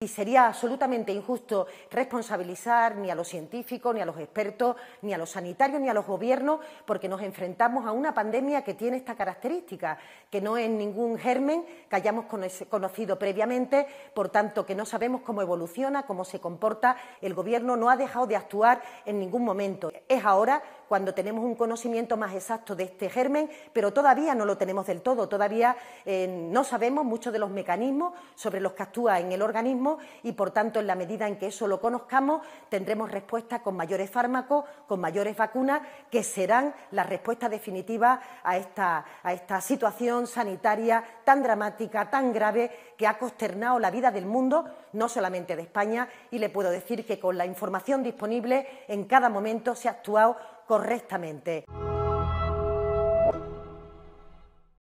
y sería absolutamente injusto responsabilizar ni a los científicos, ni a los expertos, ni a los sanitarios, ni a los gobiernos, porque nos enfrentamos a una pandemia que tiene esta característica, que no es ningún germen que hayamos conocido previamente, por tanto que no sabemos cómo evoluciona, cómo se comporta. El Gobierno no ha dejado de actuar en ningún momento. Es ahora cuando tenemos un conocimiento más exacto de este germen, pero todavía no lo tenemos del todo, todavía eh, no sabemos muchos de los mecanismos sobre los que actúa en el organismo y, por tanto, en la medida en que eso lo conozcamos, tendremos respuestas con mayores fármacos, con mayores vacunas, que serán la respuesta definitiva a esta, a esta situación sanitaria tan dramática, tan grave, que ha consternado la vida del mundo, no solamente de España, y le puedo decir que con la información disponible en cada momento se ha actuado correctamente.